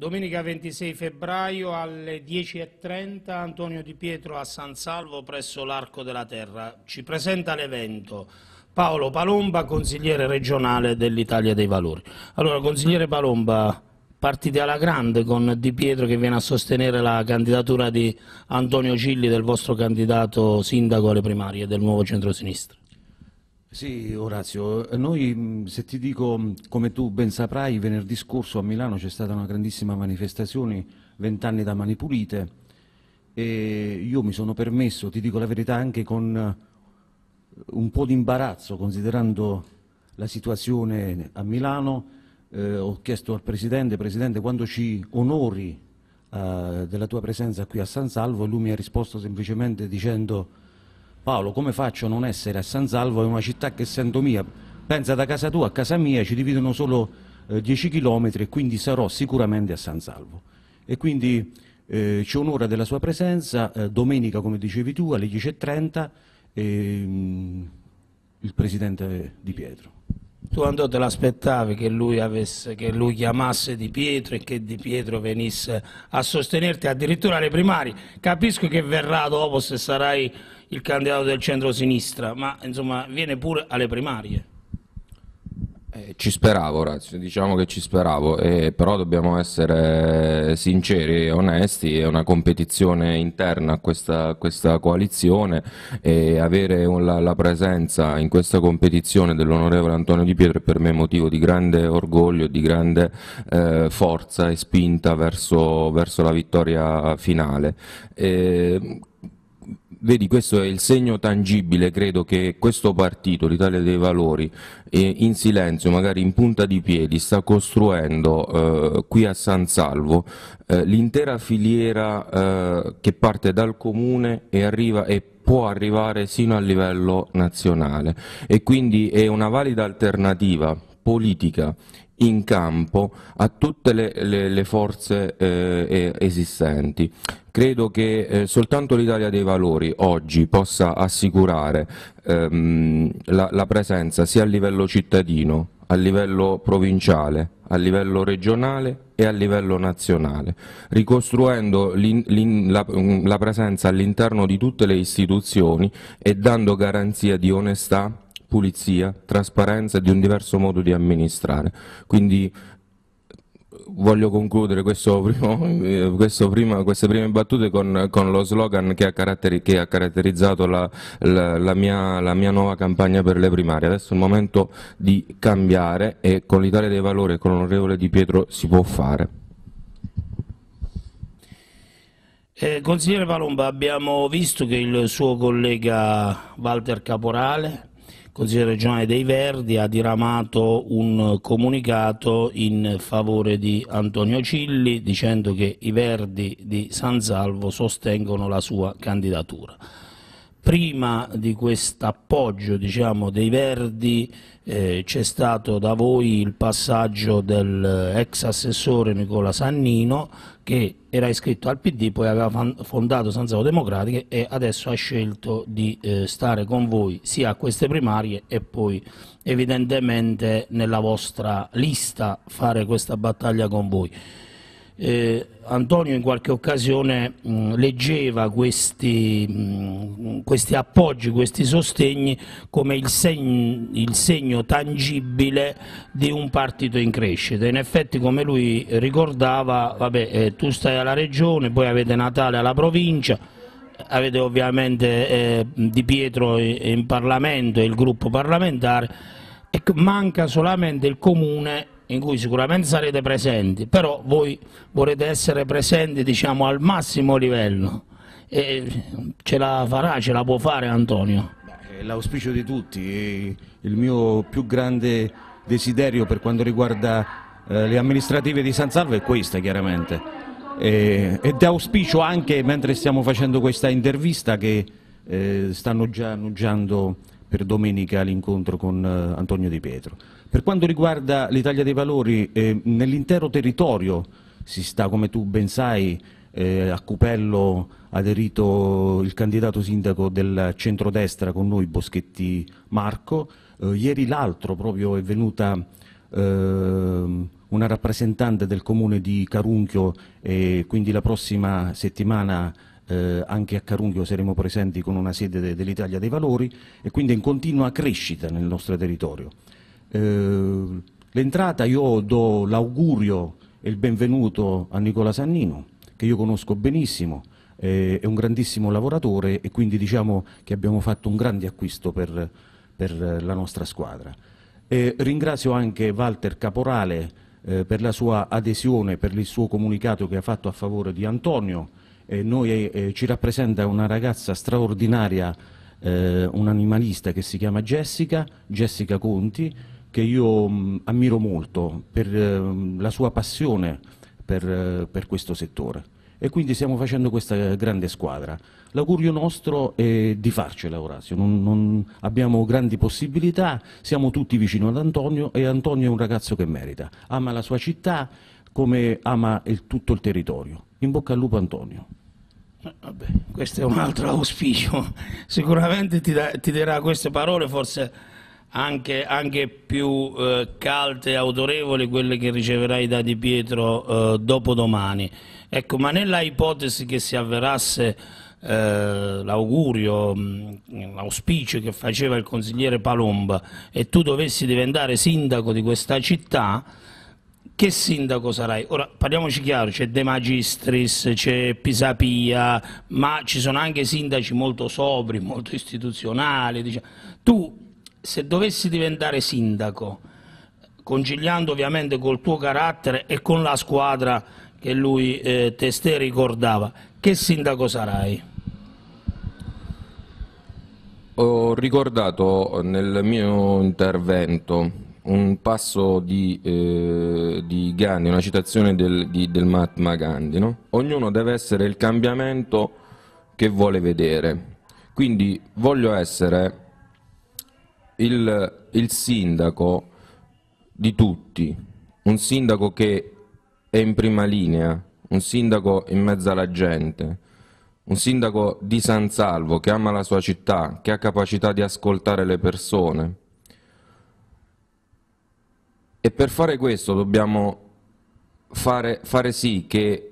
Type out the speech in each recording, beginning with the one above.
Domenica 26 febbraio alle 10.30 Antonio Di Pietro a San Salvo presso l'Arco della Terra. Ci presenta l'evento Paolo Palomba, consigliere regionale dell'Italia dei Valori. Allora, consigliere Palomba, partite alla grande con Di Pietro che viene a sostenere la candidatura di Antonio Cilli del vostro candidato sindaco alle primarie del nuovo centro-sinistra. Sì, Orazio, noi mm, se ti dico, mm, come tu ben saprai, venerdì scorso a Milano c'è stata una grandissima manifestazione, vent'anni da mani pulite, e io mi sono permesso, ti dico la verità, anche con eh, un po' di imbarazzo, considerando la situazione a Milano, eh, ho chiesto al Presidente, Presidente, quando ci onori eh, della tua presenza qui a San Salvo, e lui mi ha risposto semplicemente dicendo Paolo come faccio a non essere a San Salvo? È una città che sento mia, pensa da casa tua a casa mia ci dividono solo eh, 10 km e quindi sarò sicuramente a San Salvo. E quindi eh, ci onora della sua presenza, eh, domenica come dicevi tu alle 10.30 ehm, mm, il Presidente Di Pietro. Tu Andò te l'aspettavi che, che lui, chiamasse Di Pietro e che Di Pietro venisse a sostenerti addirittura alle primarie. Capisco che verrà dopo se sarai il candidato del centro-sinistra, ma insomma viene pure alle primarie. Eh, ci speravo, ragazzi, diciamo che ci speravo, eh, però dobbiamo essere sinceri e onesti, è una competizione interna a questa, questa coalizione e avere un, la, la, presenza in questa competizione dell'onorevole Antonio Di Pietro è per me motivo di grande orgoglio, di grande eh, forza e spinta verso, verso la vittoria finale ehm, Vedi, questo è il segno tangibile, credo, che questo partito, l'Italia dei Valori, eh, in silenzio, magari in punta di piedi, sta costruendo eh, qui a San Salvo eh, l'intera filiera eh, che parte dal comune e arriva e può arrivare sino a livello nazionale e quindi è una valida alternativa politica in campo a tutte le, le, le forze eh, esistenti. Credo che eh, soltanto l'Italia dei Valori oggi possa assicurare ehm, la, la presenza sia a livello cittadino, a livello provinciale, a livello regionale e a livello nazionale, ricostruendo la, mm, la presenza all'interno di tutte le istituzioni e dando garanzia di onestà pulizia, trasparenza e di un diverso modo di amministrare. Quindi voglio concludere primo, questo prima, queste prime battute con, con lo slogan che ha, caratteri, che ha caratterizzato la, la, la, mia, la, mia, nuova campagna per le primarie. Adesso è il momento di cambiare e con l'Italia dei Valori e con l'onorevole Di Pietro si può fare. Eh, consigliere Palomba, abbiamo visto che il suo collega Walter Caporale Consiglio regionale dei Verdi ha diramato un comunicato in favore di Antonio Cilli dicendo che i Verdi di San Salvo sostengono la sua candidatura prima di questo appoggio diciamo, dei Verdi eh, c'è stato da voi il passaggio dell'ex assessore Nicola Sannino che era iscritto al PD, poi aveva fondato San Savo Democratiche e adesso ha scelto di eh, stare con voi sia a queste primarie e poi evidentemente nella vostra lista fare questa battaglia con voi. Eh, Antonio in qualche occasione mh, leggeva questi, mh, questi, appoggi, questi sostegni come il segno, il segno, tangibile di un partito in crescita. In effetti come lui ricordava, vabbè, eh, tu stai alla regione, poi avete Natale alla provincia, avete ovviamente eh, Di Pietro in Parlamento e il gruppo parlamentare, e manca solamente il comune in cui sicuramente sarete presenti, però voi volete essere presenti diciamo, al massimo livello e ce la farà, ce la può fare Antonio. è L'auspicio di tutti, il mio più grande desiderio per quanto riguarda eh, le amministrative di San Salvo è questo chiaramente e, ed auspicio anche mentre stiamo facendo questa intervista che eh, stanno già annunciando per domenica l'incontro con eh, Antonio Di Pietro. Per quanto riguarda l'Italia dei Valori, eh, nell'intero territorio si sta, come tu ben sai, eh, a Cupello aderito il candidato sindaco del centrodestra con noi, Boschetti Marco. Eh, ieri l'altro proprio è venuta eh, una rappresentante del comune di Carunchio e quindi la prossima settimana eh, anche a Carunchio saremo presenti con una sede de dell'Italia dei Valori e quindi è in continua crescita nel nostro territorio. Eh, l'entrata io do l'augurio e il benvenuto a Nicola Sannino, che io conosco benissimo, eh, è un grandissimo lavoratore e quindi diciamo che abbiamo fatto un grande acquisto per, per la nostra squadra. Eh, ringrazio anche Walter Caporale eh, per la sua adesione, per il suo comunicato che ha fatto a favore di Antonio, noi, eh, ci rappresenta una ragazza straordinaria eh, un animalista che si chiama Jessica, Jessica Conti, che io mh, mm, ammiro molto per eh, la sua passione per, eh, per, questo settore e quindi stiamo facendo questa grande squadra. L'augurio nostro è di farcela Orazio, non, non abbiamo grandi possibilità, siamo tutti vicino ad Antonio e Antonio è un ragazzo che merita, ama la sua città come ama il, tutto il territorio. In bocca al lupo Antonio. Eh, vabbè, questo è un altro auspicio, sicuramente ti, da, ti dirà queste parole, forse anche, anche più eh, calde e autorevoli, quelle che riceverai da Di Pietro eh, dopodomani. Ecco, ma nella ipotesi che si avverasse eh, l'augurio, mm, l'auspicio che faceva il consigliere Palomba e tu dovessi diventare sindaco di questa città, che sindaco sarai? Ora parliamoci chiaro, c'è De Magistris, c'è Pisapia, ma ci sono anche sindaci molto sobri, molto istituzionali. Diciamo. Tu se dovessi diventare sindaco, conciliando ovviamente col tuo carattere e con la squadra che lui eh, testé ricordava, che sindaco sarai? Ho ricordato nel mio intervento un passo di, eh, di Gandhi, una citazione del, di, del Mahatma Gandhi, no? ognuno deve essere il cambiamento che vuole vedere, quindi voglio essere il, il sindaco di tutti, un sindaco che è in prima linea, un sindaco in mezzo alla gente, un sindaco di San Salvo che ama la sua città, che ha capacità di ascoltare le persone. E per fare questo dobbiamo fare, fare sì che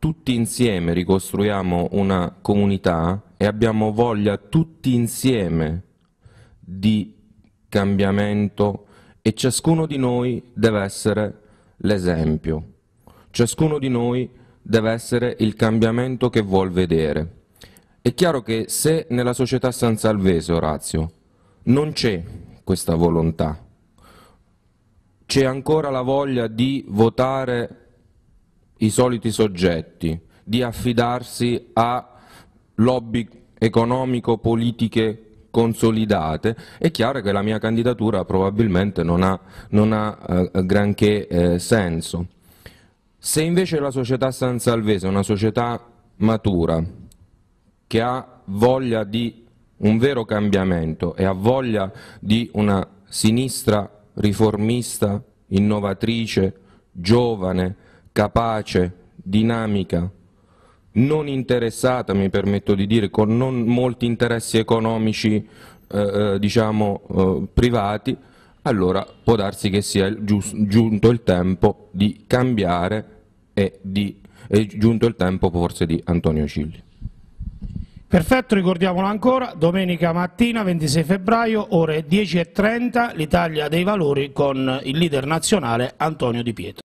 tutti insieme ricostruiamo una comunità e abbiamo voglia tutti insieme di cambiamento e ciascuno di noi deve essere l'esempio. Ciascuno di noi deve essere il cambiamento che vuol vedere. È chiaro che se nella società San Salvese, Orazio, non c'è questa volontà, c'è ancora la voglia di votare i soliti soggetti, di affidarsi a lobby economico-politiche consolidate, è chiaro che la mia candidatura probabilmente non ha, non ha eh, granché eh, senso. Se invece la società San Salvese è una società matura, che ha voglia di un vero cambiamento e ha voglia di una sinistra riformista, innovatrice, giovane, capace, dinamica, non interessata, mi permetto di dire, con non molti interessi economici eh, eh diciamo, eh, privati, allora può darsi che sia giunto il tempo di cambiare e di, è giunto il tempo forse di Antonio Cilli. Perfetto, ricordiamolo ancora, domenica mattina 26 febbraio ore 10.30 l'Italia dei Valori con il leader nazionale Antonio Di Pietro.